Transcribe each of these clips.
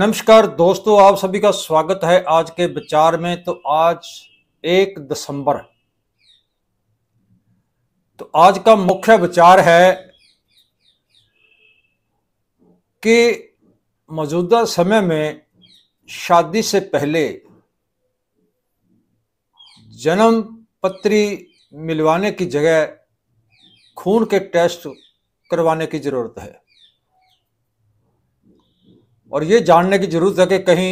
नमस्कार दोस्तों आप सभी का स्वागत है आज के विचार में तो आज एक दिसंबर तो आज का मुख्य विचार है कि मौजूदा समय में शादी से पहले जन्म पत्री मिलवाने की जगह खून के टेस्ट करवाने की जरूरत है और ये जानने की जरूरत है कि कहीं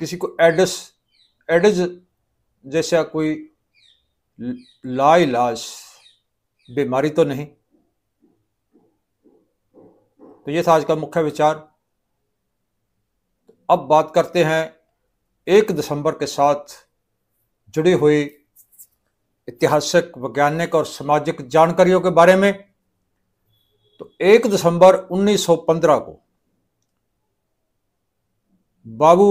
किसी को एडस एडज जैसा कोई लाइलाज बीमारी तो नहीं तो ये था आज का मुख्य विचार अब बात करते हैं एक दिसंबर के साथ जुड़ी हुई ऐतिहासिक वैज्ञानिक और सामाजिक जानकारियों के बारे में तो एक दिसंबर 1915 को बाबू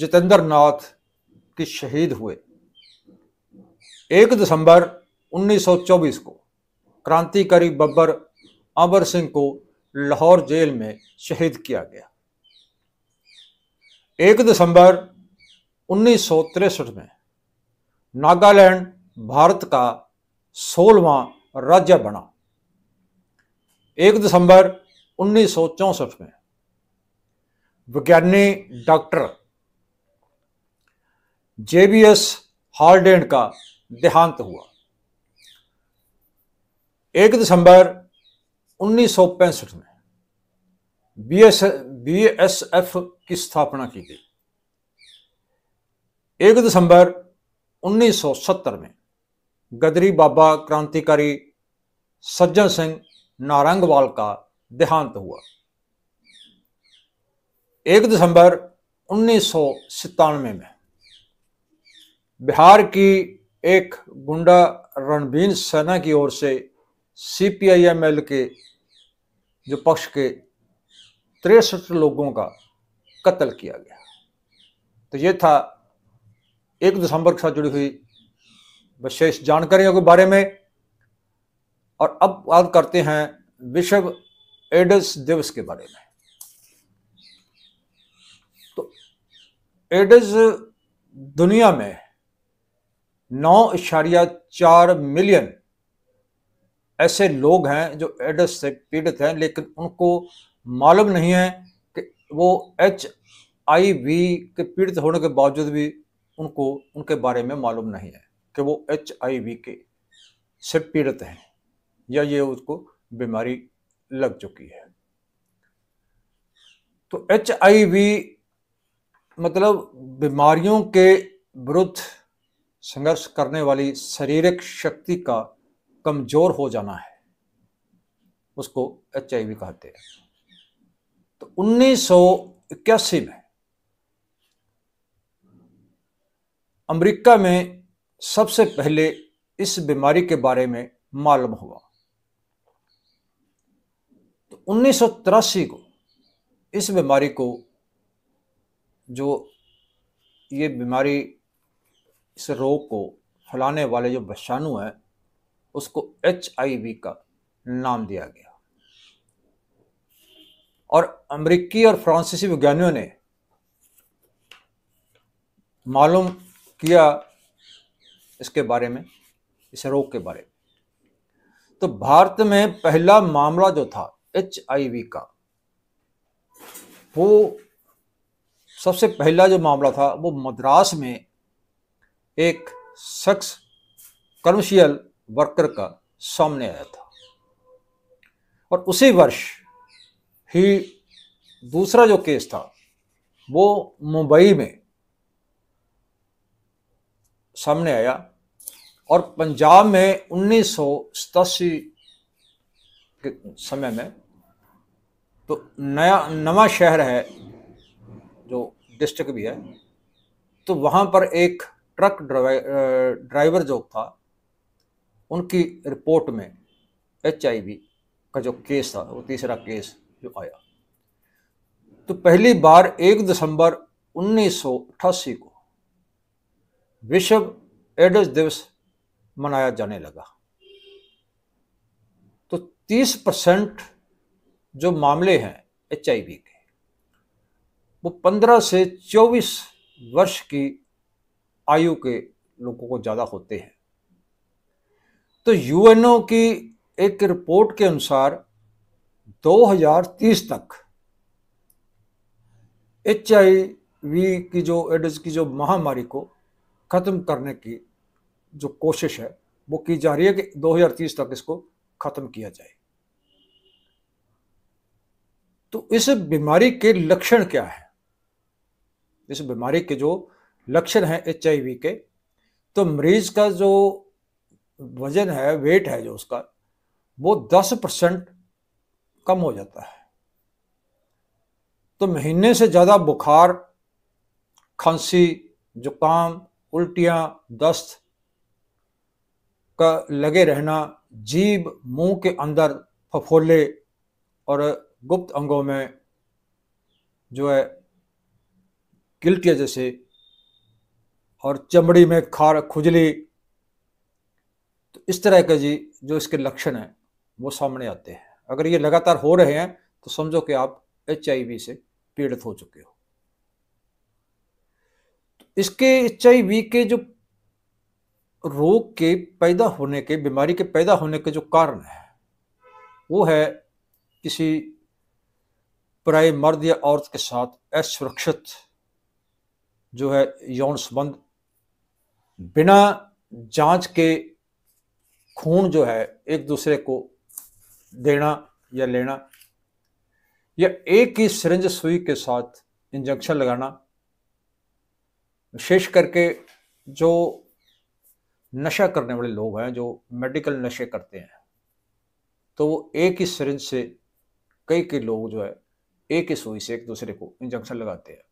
जितेंद्र नाथ की शहीद हुए एक दिसंबर 1924 को क्रांतिकारी बब्बर अमर सिंह को लाहौर जेल में शहीद किया गया एक दिसंबर उन्नीस में नागालैंड भारत का सोलवा राज्य बना एक दिसंबर उन्नीस में विज्ञानी डॉक्टर जेबीएस हॉलडेन का देहांत हुआ एक दिसंबर उन्नीस में बीएस बीएसएफ की स्थापना की गई एक दिसंबर 1970 में गदरी बाबा क्रांतिकारी सज्जन सिंह नारंगवाल का देहांत हुआ एक दिसंबर उन्नीस में बिहार की एक गुंडा रणबीर सेना की ओर से सीपीआईएमएल के जो पक्ष के तिरसठ लोगों का कत्ल किया गया तो ये था एक दिसंबर के साथ जुड़ी हुई विशेष जानकारियों के बारे में और अब बात करते हैं विश्व एड्स दिवस के बारे में तो एड्स दुनिया में नौ इशारिया चार मिलियन ऐसे लोग हैं जो एड्स से पीड़ित हैं लेकिन उनको मालूम नहीं है कि वो एच आई वी के पीड़ित होने के बावजूद भी उनको उनके बारे में मालूम नहीं है कि वो एच आई वी के से पीड़ित हैं या ये उसको बीमारी लग चुकी है तो एच मतलब बीमारियों के विरुद्ध संघर्ष करने वाली शारीरिक शक्ति का कमजोर हो जाना है उसको एच कहते हैं तो उन्नीस में अमेरिका में सबसे पहले इस बीमारी के बारे में मालूम हुआ उन्नीस को इस बीमारी को जो ये बीमारी इस रोग को फैलाने वाले जो विषाणु हैं उसको एच का नाम दिया गया और अमरीकी और फ्रांसीसी विज्ञानियों ने मालूम किया इसके बारे में इस रोग के बारे में तो भारत में पहला मामला जो था एच का वो सबसे पहला जो मामला था वो मद्रास में एक शख्स कमर्शियल वर्कर का सामने आया था और उसी वर्ष ही दूसरा जो केस था वो मुंबई में सामने आया और पंजाब में उन्नीस सौ सतासी के समय में तो नया नवा शहर है जो डिस्ट्रिक्ट भी है तो वहाँ पर एक ट्रक ड्राइवर जो था उनकी रिपोर्ट में एच का जो केस था वो तीसरा केस जो आया तो पहली बार एक दिसंबर उन्नीस को विश्व एड्स दिवस मनाया जाने लगा तीस परसेंट जो मामले हैं एच के वो पंद्रह से चौबीस वर्ष की आयु के लोगों को ज़्यादा होते हैं तो यूएनओ की एक रिपोर्ट के अनुसार 2030 तक एच की जो एड्स की जो महामारी को ख़त्म करने की जो कोशिश है वो की जा रही है कि 2030 तक इसको ख़त्म किया जाए तो इस बीमारी के लक्षण क्या है इस बीमारी के जो लक्षण है एच के तो मरीज का जो वजन है वेट है जो उसका वो 10 परसेंट कम हो जाता है तो महीने से ज़्यादा बुखार खांसी जुकाम उल्टियां दस्त का लगे रहना जीभ मुंह के अंदर फफोले और गुप्त अंगों में जो है किल्टिया जैसे और चमड़ी में खार खुजली तो इस तरह के जी जो इसके लक्षण हैं वो सामने आते हैं अगर ये लगातार हो रहे हैं तो समझो कि आप एच से पीड़ित हो चुके हो तो इसके एच के जो रोग के पैदा होने के बीमारी के पैदा होने के जो कारण है वो है किसी प्राय मर्द या औरत के साथ असुरक्षित जो है यौन संबंध बिना जांच के खून जो है एक दूसरे को देना या लेना या एक ही सिरिंज सुई के साथ इंजेक्शन लगाना विशेष करके जो नशा करने वाले लोग हैं जो मेडिकल नशे करते हैं तो वो एक ही सिरिंज से कई कई लोग जो है एक ही सुई से एक दूसरे को इंजेक्शन लगाते हैं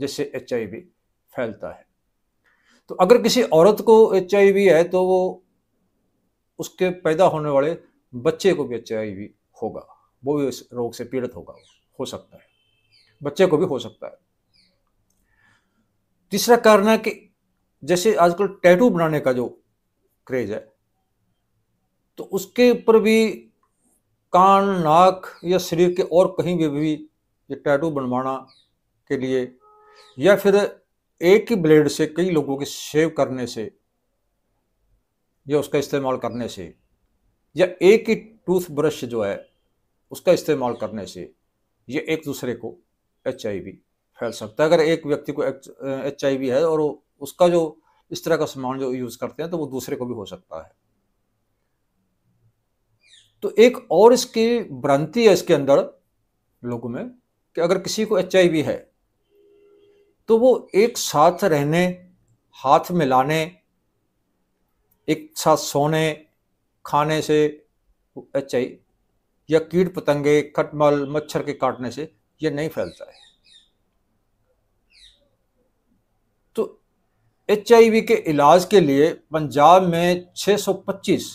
जिससे एच फैलता है तो अगर किसी औरत को एच है तो वो उसके पैदा होने वाले बच्चे को भी एच होगा वो भी इस रोग से पीड़ित होगा हो सकता है बच्चे को भी हो सकता है तीसरा कारण है कि जैसे आजकल टैटू बनाने का जो क्रेज है तो उसके ऊपर भी कान नाक या शरीर के और कहीं भी भी ये टैटू बनवाना के लिए या फिर एक ही ब्लेड से कई लोगों के शेव करने से या उसका इस्तेमाल करने से या एक ही टूथब्रश जो है उसका इस्तेमाल करने से ये एक दूसरे को एच फैल सकता है अगर एक व्यक्ति को एच है और उसका जो इस तरह का सामान जो यूज़ करते हैं तो वो दूसरे को भी हो सकता है तो एक और इसकी भ्रांति है इसके अंदर लोगों में कि अगर किसी को एच है तो वो एक साथ रहने हाथ मिलाने एक साथ सोने खाने से एच या कीट पतंगे खटमल मच्छर के काटने से ये नहीं फैलता है तो एच के इलाज के लिए पंजाब में 625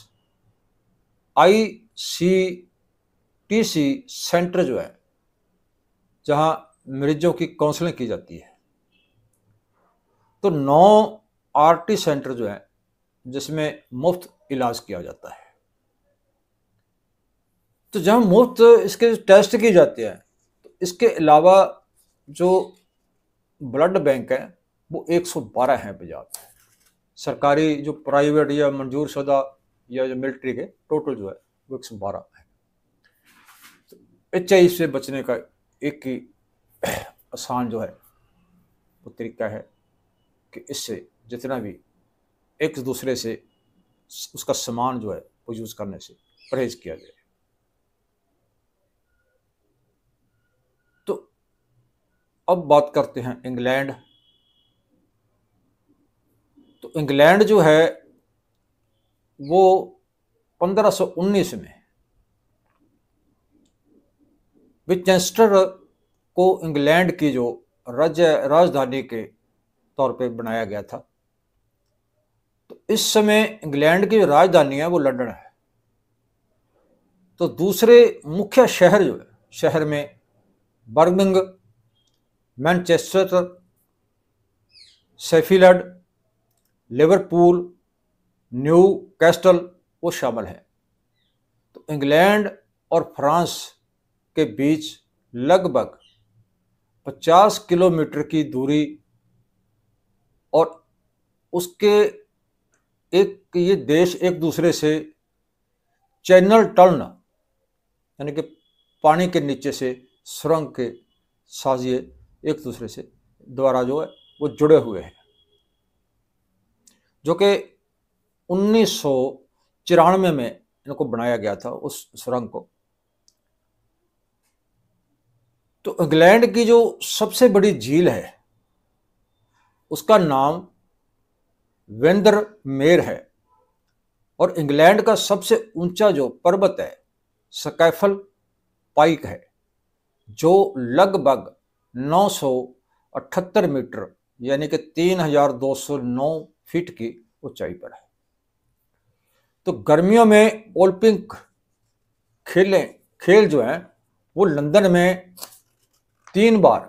आई सी टी सी सेंटर जो है जहां मरीजों की काउंसलिंग की जाती है तो नौ आरटी सेंटर जो है जिसमें मुफ्त इलाज किया जाता है तो जहां मुफ्त इसके टेस्ट किए जाते हैं तो इसके अलावा जो ब्लड बैंक है वो 112 हैं पंजाब में सरकारी जो प्राइवेट या मंजूर शुदा या जो मिलिट्री के टोटल जो है वो एक बारह है तो एच से बचने का एक ही आसान जो है वो तरीका है कि इससे जितना भी एक दूसरे से उसका सामान जो है वो यूज़ करने से परहेज किया जाए तो अब बात करते हैं इंग्लैंड तो इंग्लैंड जो है वो 1519 में विचेस्टर को इंग्लैंड की जो राज्य राजधानी के तौर पे बनाया गया था तो इस समय इंग्लैंड की जो राजधानी है वो लंदन है तो दूसरे मुख्य शहर जो है शहर में Birmingham Manchester Sheffield Liverpool Newcastle वो शामिल हैं तो इंग्लैंड और फ्रांस के बीच लगभग 50 किलोमीटर की दूरी और उसके एक ये देश एक दूसरे से चैनल टर्न यानी कि पानी के नीचे से सुरंग के साजिए एक दूसरे से द्वारा जो है वो जुड़े हुए हैं जो कि उन्नीस में इनको बनाया गया था उस सुरंग को तो इंग्लैंड की जो सबसे बड़ी झील है उसका नाम वेंदर मेर है और इंग्लैंड का सबसे ऊंचा जो पर्वत है सकैफल पाइक है जो लगभग 978 मीटर यानी कि 3209 फीट की ऊंचाई पर है तो गर्मियों में ओलंपिक खेलें खेल जो हैं वो लंदन में तीन बार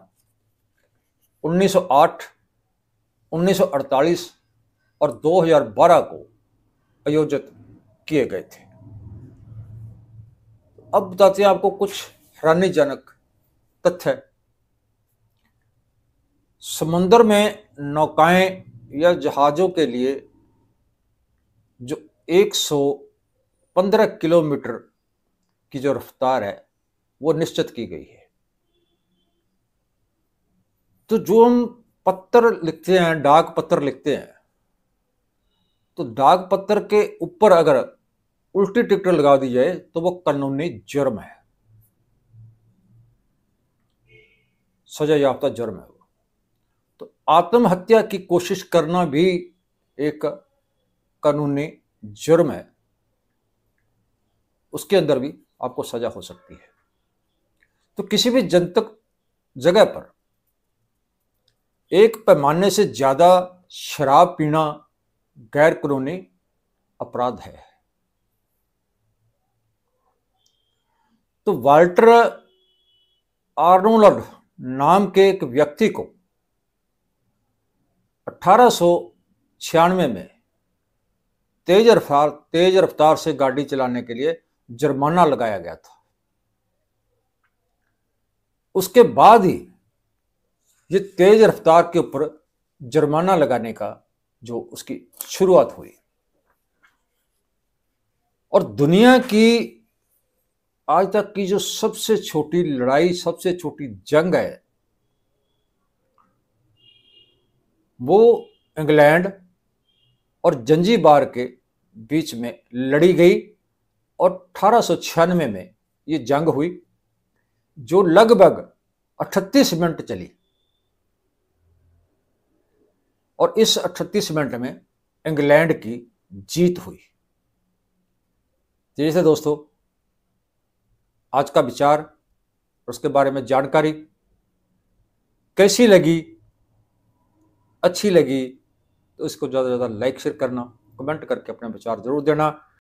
1908, 1948 और 2012 को आयोजित किए गए थे अब बताते हैं आपको कुछ हैरानीजनक तथ्य समुद्र में नौकाएं या जहाज़ों के लिए जो 115 किलोमीटर की जो रफ्तार है वो निश्चित की गई है तो जो हम पत्र लिखते हैं डाक पत्र लिखते हैं तो डाक पत्र के ऊपर अगर उल्टी टिकट लगा दी जाए तो वो कानूनी जुर्म है सजा याफ्ता जुर्म है वो तो आत्महत्या की कोशिश करना भी एक कानूनी जुर्म है उसके अंदर भी आपको सजा हो सकती है तो किसी भी जनतक जगह पर एक पैमाने से ज़्यादा शराब पीना गैर कानूनी अपराध है तो वाल्टर आर्नोल्ड नाम के एक व्यक्ति को 1896 में तेज रफ्तार तेज रफ्तार से गाड़ी चलाने के लिए जुर्माना लगाया गया था उसके बाद ही ये तेज रफ्तार के ऊपर जुर्माना लगाने का जो उसकी शुरुआत हुई और दुनिया की आज तक की जो सबसे छोटी लड़ाई सबसे छोटी जंग है वो इंग्लैंड और जंजीबार के बीच में लड़ी गई और अठारह में ये जंग हुई जो लगभग 38 मिनट चली और इस 38 मिनट में इंग्लैंड की जीत हुई जैसे दोस्तों आज का विचार उसके बारे में जानकारी कैसी लगी अच्छी लगी तो इसको ज़्यादा से ज़्यादा लाइक शेयर करना कमेंट करके अपने विचार जरूर देना